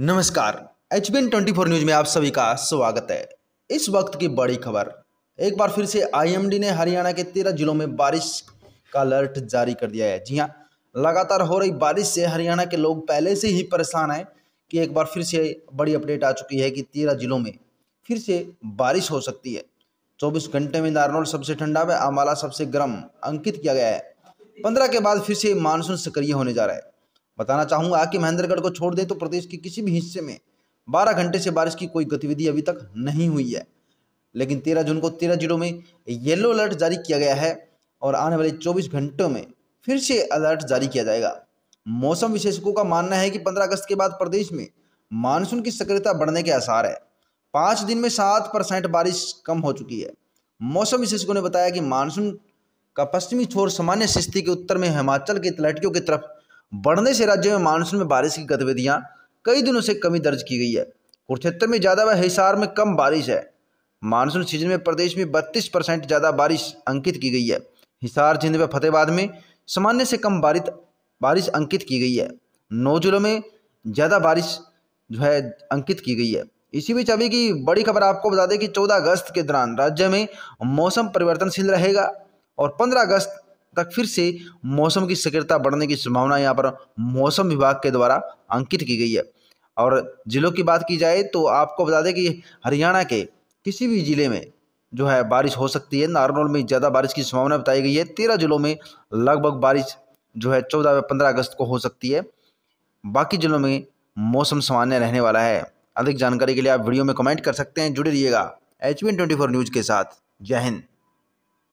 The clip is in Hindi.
नमस्कार H B twenty four news में आप सभी का स्वागत है इस वक्त की बड़ी खबर एक बार फिर से आईएमडी ने हरियाणा के तेरह जिलों में बारिश का अलर्ट जारी कर दिया है जी हाँ लगातार हो रही बारिश से हरियाणा के लोग पहले से ही परेशान हैं कि एक बार फिर से बड़ी अपडेट आ चुकी है कि तेरह जिलों में फिर से बारिश हो सकती है चौबीस घंटे में दारनौल सबसे ठंडा व अम्बाला सबसे गर्म अंकित किया गया है पंद्रह के बाद फिर से मानसून सक्रिय होने जा रहा है बताना चाहूंगा कि महेंद्रगढ़ को छोड़ दें तो प्रदेश के किसी भी हिस्से में बारह घंटे से बारिश की कोई गतिविधि अभी तक नहीं हुई है लेकिन तेरह जून को तेरह जिलों में येलो अलर्ट जारी किया गया है और आने वाले चौबीस घंटों में फिर से अलर्ट जारी किया जाएगा मौसम विशेषज्ञों का मानना है कि पंद्रह अगस्त के बाद प्रदेश में मानसून की सक्रियता बढ़ने के आसार है पाँच दिन में सात परसेंट बारिश कम हो चुकी है मौसम विशेषज्ञों ने बताया कि मानसून का पश्चिमी छोर सामान्य स्थिति के उत्तर में हिमाचल के तलाटियों की तरफ बढ़ने से राज्य में मानसून में बारिश की गतिविधियाँ कई दिनों से कमी दर्ज की गई है कुरुक्षेत्र में ज़्यादा व हिसार में कम बारिश है मानसून सीजन में प्रदेश में बत्तीस परसेंट ज़्यादा बारिश अंकित की गई है हिसार जिंद व फतेहबाद में सामान्य से कम बारिश बारिश अंकित की गई है नौ जिलों में ज़्यादा बारिश जो है अंकित की गई है इसी बीच अभी की बड़ी खबर आपको बता दें कि 14 अगस्त के दौरान राज्य में मौसम परिवर्तनशील रहेगा और 15 अगस्त तक फिर से मौसम की सक्रियता बढ़ने की संभावना यहाँ पर मौसम विभाग के द्वारा अंकित की गई है और ज़िलों की बात की जाए तो आपको बता दें कि हरियाणा के किसी भी ज़िले में जो है बारिश हो सकती है नारनौल में ज़्यादा बारिश की संभावना बताई गई है तेरह जिलों में लगभग बारिश जो है चौदह या पंद्रह अगस्त को हो सकती है बाकी जिलों में मौसम सामान्य रहने वाला है अधिक जानकारी के लिए आप वीडियो में कमेंट कर सकते हैं जुड़े रहिएगा एच ट्वेंटी फोर न्यूज़ के साथ जय हिंद